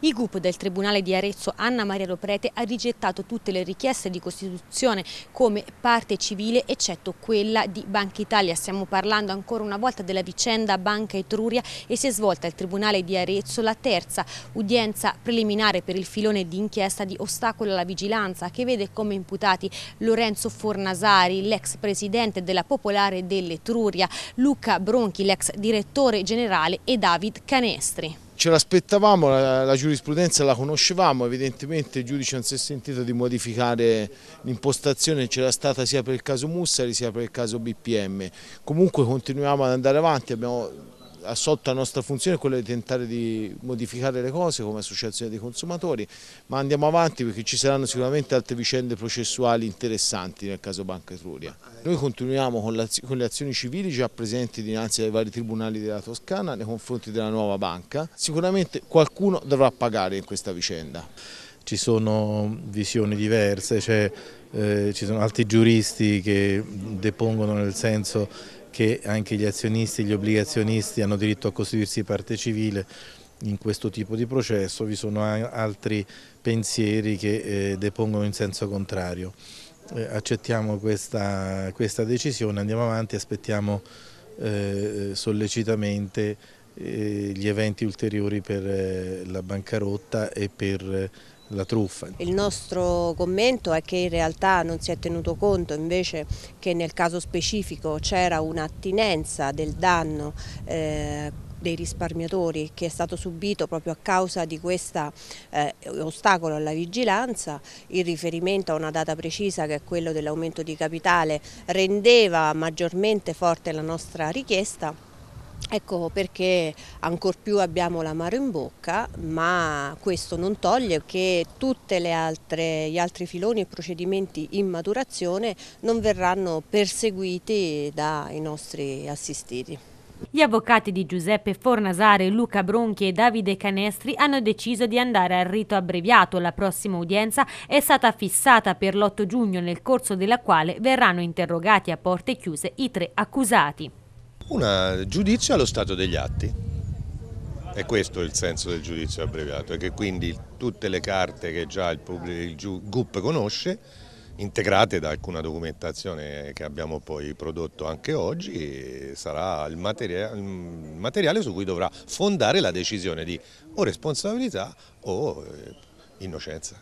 I GUP del Tribunale di Arezzo Anna Maria Loprete ha rigettato tutte le richieste di Costituzione come parte civile eccetto quella di Banca Italia. Stiamo parlando ancora una volta della vicenda Banca Etruria e si è svolta al Tribunale di Arezzo la terza udienza preliminare per il filone di inchiesta di ostacolo alla vigilanza che vede come imputati Lorenzo Fornasari, l'ex presidente della Popolare dell'Etruria, Luca Bronchi, l'ex direttore generale e David Canestri ce l'aspettavamo, la, la, giurisprudenza la conoscevamo, evidentemente il giudice non si è sentito di modificare l'impostazione c'era stata sia per il caso Mussari sia per il caso BPM. Comunque continuiamo ad andare avanti, abbiamo sotto la nostra funzione è quella di tentare di modificare le cose come associazione dei consumatori, ma andiamo avanti perché ci saranno sicuramente altre vicende processuali interessanti nel caso Banca Etruria. Noi continuiamo con le azioni civili già presenti dinanzi ai vari tribunali della Toscana nei confronti della nuova banca, sicuramente qualcuno dovrà pagare in questa vicenda ci sono visioni diverse, cioè, eh, ci sono altri giuristi che depongono nel senso che anche gli azionisti e gli obbligazionisti hanno diritto a costituirsi parte civile in questo tipo di processo, vi sono altri pensieri che eh, depongono in senso contrario. Eh, accettiamo questa, questa, decisione, andiamo avanti, aspettiamo eh, sollecitamente eh, gli eventi ulteriori per eh, la bancarotta e per eh, la truffa. Il nostro commento è che in realtà non si è tenuto conto invece che nel caso specifico c'era un'attinenza del danno eh, dei risparmiatori che è stato subito proprio a causa di questo eh, ostacolo alla vigilanza, il riferimento a una data precisa che è quello dell'aumento di capitale rendeva maggiormente forte la nostra richiesta Ecco perché ancor più abbiamo l'amaro in bocca, ma questo non toglie che tutti gli altri filoni e procedimenti in maturazione non verranno perseguiti dai nostri assistiti. Gli avvocati di Giuseppe Fornasare, Luca Bronchi e Davide Canestri hanno deciso di andare al rito abbreviato. La prossima udienza è stata fissata per l'8 giugno nel corso della quale verranno interrogati a porte chiuse i tre accusati un giudizio allo stato degli atti. E questo è il senso del giudizio abbreviato, è che quindi tutte le carte che già il, il GUP conosce, integrate da alcuna documentazione che abbiamo poi prodotto anche oggi, sarà il, materia il materiale su cui dovrà fondare la decisione di o responsabilità o eh, innocenza.